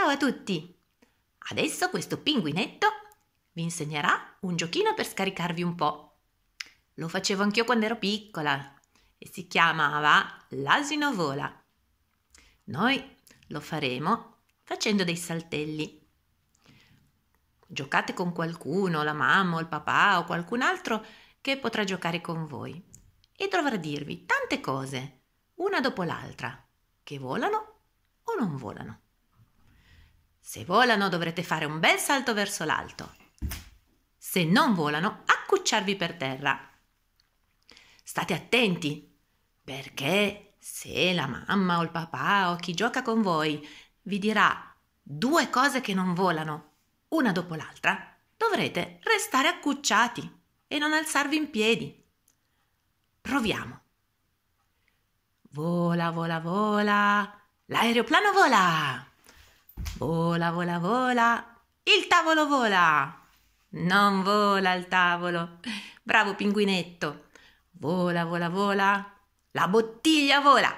Ciao a tutti! Adesso questo pinguinetto vi insegnerà un giochino per scaricarvi un po'. Lo facevo anch'io quando ero piccola e si chiamava L'asino vola. Noi lo faremo facendo dei saltelli. Giocate con qualcuno, la mamma o il papà o qualcun altro che potrà giocare con voi e dovrà dirvi tante cose, una dopo l'altra, che volano o non volano. Se volano dovrete fare un bel salto verso l'alto. Se non volano, accucciarvi per terra. State attenti, perché se la mamma o il papà o chi gioca con voi vi dirà due cose che non volano, una dopo l'altra, dovrete restare accucciati e non alzarvi in piedi. Proviamo. Vola, vola, vola. L'aeroplano vola. Vola, vola, vola. Il tavolo vola. Non vola il tavolo. Bravo pinguinetto. Vola, vola, vola. La bottiglia vola.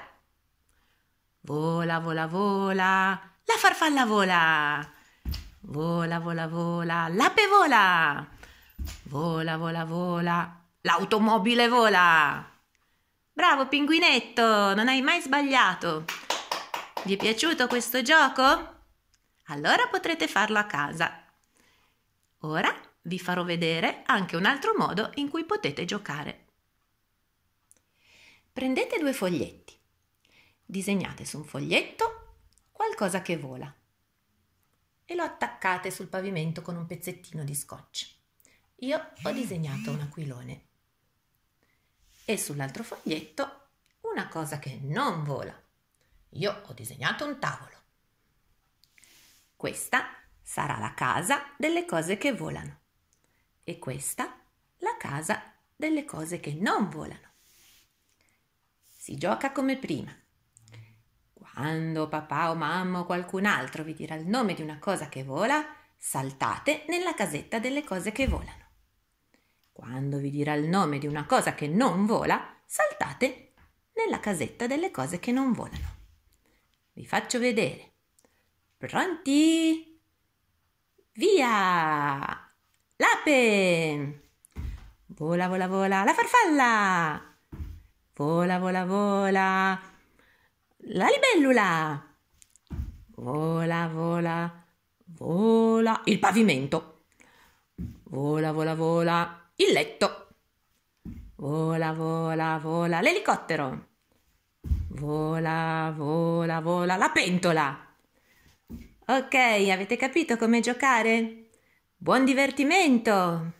Vola, vola, vola. La farfalla vola. Vola, vola, vola. L'ape vola. Vola, vola, vola. L'automobile vola. Bravo pinguinetto, non hai mai sbagliato. Vi è piaciuto questo gioco? Allora potrete farlo a casa. Ora vi farò vedere anche un altro modo in cui potete giocare. Prendete due foglietti. Disegnate su un foglietto qualcosa che vola e lo attaccate sul pavimento con un pezzettino di scotch. Io ho disegnato un aquilone e sull'altro foglietto una cosa che non vola. Io ho disegnato un tavolo. Questa sarà la casa delle cose che volano e questa la casa delle cose che non volano. Si gioca come prima. Quando papà o mamma o qualcun altro vi dirà il nome di una cosa che vola, saltate nella casetta delle cose che volano. Quando vi dirà il nome di una cosa che non vola, saltate nella casetta delle cose che non volano. Vi faccio vedere. Pronti? Via! L'ape! Vola, vola, vola, la farfalla! Vola, vola, vola, la libellula! Vola, vola, vola, il pavimento! Vola, vola, vola, il letto! Vola, vola, vola, l'elicottero! Vola, vola, vola, la pentola! Ok, avete capito come giocare? Buon divertimento!